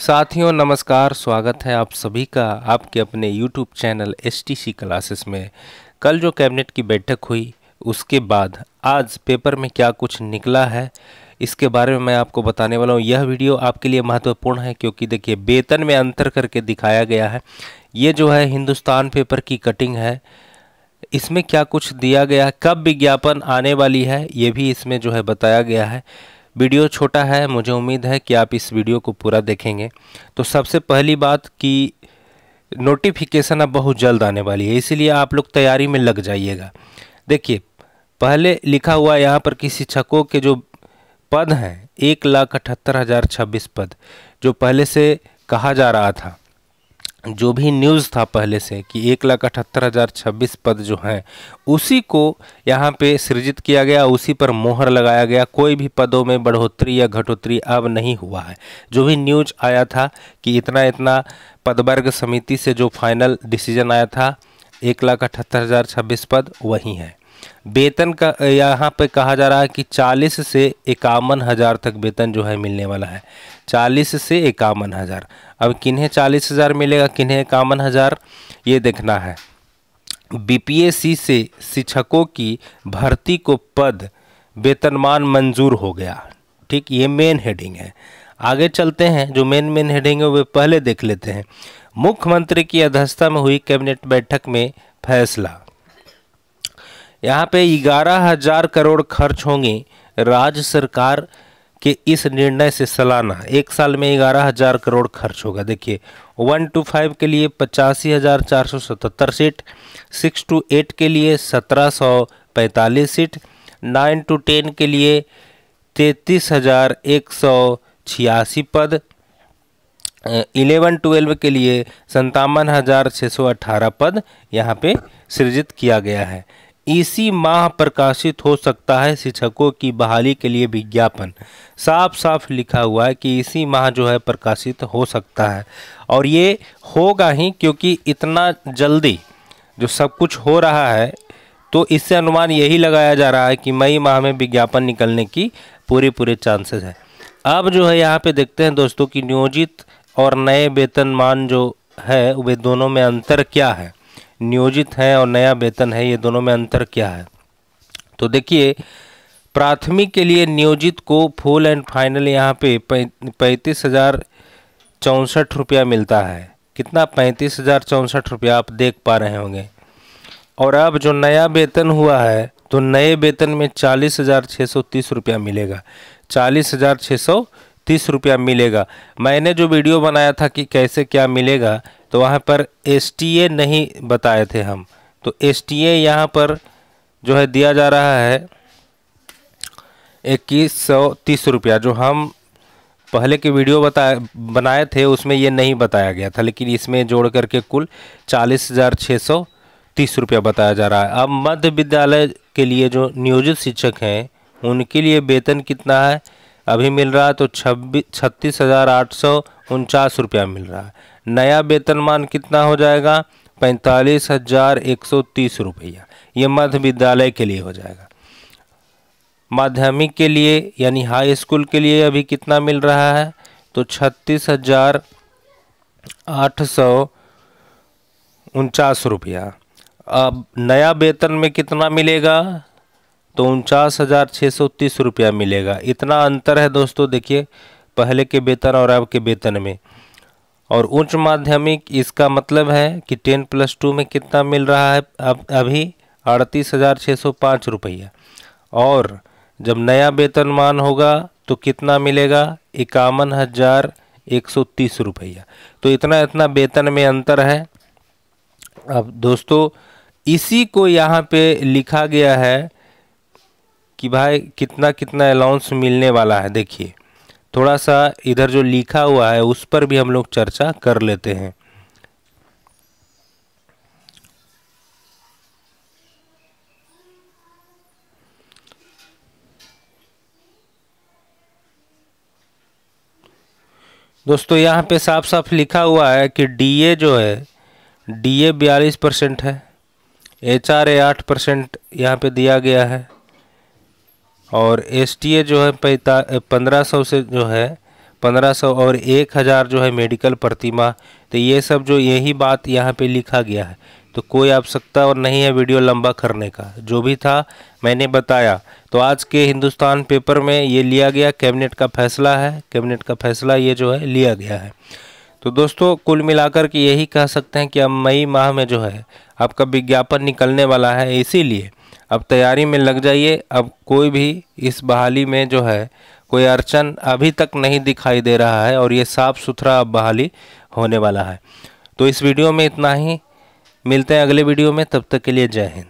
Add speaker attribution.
Speaker 1: साथियों नमस्कार स्वागत है आप सभी का आपके अपने YouTube channel S T classes में कल जो कैबिनेट की बैठक हुई उसके बाद आज पेपर में क्या कुछ निकला है इसके बारे में मैं आपको बताने वाला हूँ यह वीडियो आपके लिए महत्वपूर्ण है क्योंकि देखिए वेतन में अंतर करके दिखाया गया है ये जो है हिंदुस्तान पेपर की कटिंग है इसमें क्या कुछ दिया गया है कब विज्ञापन आने वाली है ये भी इसमें जो है बताया गया है वीडियो छोटा है मुझे उम्मीद है कि आप इस वीडियो को पूरा देखेंगे तो सबसे पहली बात कि नोटिफिकेशन अब बहुत जल्द आने वाली है इसीलिए आप लोग तैयारी में लग जाइएगा देखिए पहले लिखा हुआ यहाँ पर कि शिक्षकों के जो पद हैं एक लाख अठहत्तर हज़ार छब्बीस पद जो पहले से कहा जा रहा था जो भी न्यूज़ था पहले से कि एक लाख अठहत्तर हज़ार छब्बीस पद जो हैं उसी को यहाँ पे सृजित किया गया उसी पर मोहर लगाया गया कोई भी पदों में बढ़ोतरी या घटोतरी अब नहीं हुआ है जो भी न्यूज आया था कि इतना इतना पदवर्ग समिति से जो फाइनल डिसीजन आया था एक लाख अठहत्तर हज़ार छब्बीस पद वही हैं वेतन का यहाँ पे कहा जा रहा है कि चालीस से इक्यावन हज़ार तक वेतन जो है मिलने वाला है चालीस से इक्यावन हज़ार अब किन्हें चालीस हज़ार मिलेगा किन्हें इक्यावन हज़ार ये देखना है बीपीएससी से शिक्षकों की भर्ती को पद वेतनमान मंजूर हो गया ठीक ये मेन हेडिंग है आगे चलते हैं जो मेन मेन हेडिंग है वे पहले देख लेते हैं मुख्यमंत्री की अध्यक्षता में हुई कैबिनेट बैठक में फैसला यहाँ पे ग्यारह हजार करोड़ खर्च होंगे राज्य सरकार के इस निर्णय से सालाना एक साल में ग्यारह हजार करोड़ खर्च होगा देखिए वन टू फाइव के लिए पचासी हजार चार सौ सतहत्तर सीट सिक्स टू एट के लिए सत्रह सौ पैंतालीस सीट नाइन टू टेन के लिए तैतीस हजार एक सौ छियासी पद इलेवन ट्वेल्व के लिए संतावन हज़ार छः सौ अठारह पद यहाँ पे सृजित किया गया है इसी माह प्रकाशित हो सकता है शिक्षकों की बहाली के लिए विज्ञापन साफ साफ लिखा हुआ है कि इसी माह जो है प्रकाशित हो सकता है और ये होगा ही क्योंकि इतना जल्दी जो सब कुछ हो रहा है तो इससे अनुमान यही लगाया जा रहा है कि मई माह में विज्ञापन निकलने की पूरे पूरे चांसेस है अब जो है यहाँ पे देखते हैं दोस्तों कि नियोजित और नए वेतनमान जो है वे दोनों में अंतर क्या है नियोजित हैं और नया वेतन है ये दोनों में अंतर क्या है तो देखिए प्राथमिक के लिए नियोजित को फुल एंड फाइनल यहाँ पे पैंतीस हज़ार चौंसठ रुपया मिलता है कितना पैंतीस हज़ार चौंसठ रुपया आप देख पा रहे होंगे और अब जो नया वेतन हुआ है तो नए वेतन में चालीस हज़ार छः सौ तीस रुपया मिलेगा चालीस हज़ार छः सौ तीस रुपया मिलेगा मैंने जो वीडियो बनाया था कि कैसे क्या मिलेगा तो वहाँ पर एस नहीं बताए थे हम तो एस टी यहाँ पर जो है दिया जा रहा है इक्कीस सौ तीस रुपया जो हम पहले के वीडियो बताए बनाए थे उसमें ये नहीं बताया गया था लेकिन इसमें जोड़ करके कुल चालीस हज़ार छः सौ तीस रुपया बताया जा रहा है अब मध्य विद्यालय के लिए जो नियोजित शिक्षक हैं उनके लिए वेतन कितना है अभी मिल रहा है तो छब्बीस छत्तीस हज़ार आठ सौ उनचास रुपया मिल रहा है नया वेतनमान कितना हो जाएगा पैंतालीस हज़ार एक सौ तीस रुपया ये मध्य विद्यालय के लिए हो जाएगा माध्यमिक के लिए यानी हाई स्कूल के लिए अभी कितना मिल रहा है तो छत्तीस हज़ार आठ सौ उनचास रुपया अब नया वेतन में कितना मिलेगा तो उनचास हज़ार छः सौ तीस रुपया मिलेगा इतना अंतर है दोस्तों देखिए पहले के वेतन और अब के वेतन में और उच्च माध्यमिक इसका मतलब है कि टेन प्लस टू में कितना मिल रहा है अब अभी अड़तीस हज़ार छः सौ पाँच रुपया और जब नया वेतनमान होगा तो कितना मिलेगा इक्यावन हज़ार एक सौ तीस रुपया तो इतना इतना वेतन में अंतर है अब दोस्तों इसी को यहाँ पे लिखा गया है कि भाई कितना कितना अलाउंस मिलने वाला है देखिए थोड़ा सा इधर जो लिखा हुआ है उस पर भी हम लोग चर्चा कर लेते हैं दोस्तों यहाँ पे साफ साफ लिखा हुआ है कि डीए जो है डीए बयालीस परसेंट है एच आर ए आठ परसेंट यहाँ पर दिया गया है और एस जो है पैंता पंद्रह सौ से जो है पंद्रह सौ और एक हज़ार जो है मेडिकल प्रतिमा तो ये सब जो यही बात यहाँ पे लिखा गया है तो कोई आवश्यकता और नहीं है वीडियो लंबा करने का जो भी था मैंने बताया तो आज के हिंदुस्तान पेपर में ये लिया गया कैबिनेट का फैसला है कैबिनेट का फैसला ये जो है लिया गया है तो दोस्तों कुल मिलाकर के यही कह सकते हैं कि अब मई माह में जो है आपका विज्ञापन निकलने वाला है इसीलिए अब तैयारी में लग जाइए अब कोई भी इस बहाली में जो है कोई अड़चन अभी तक नहीं दिखाई दे रहा है और ये साफ़ सुथरा अब बहाली होने वाला है तो इस वीडियो में इतना ही मिलते हैं अगले वीडियो में तब तक के लिए जय हिंद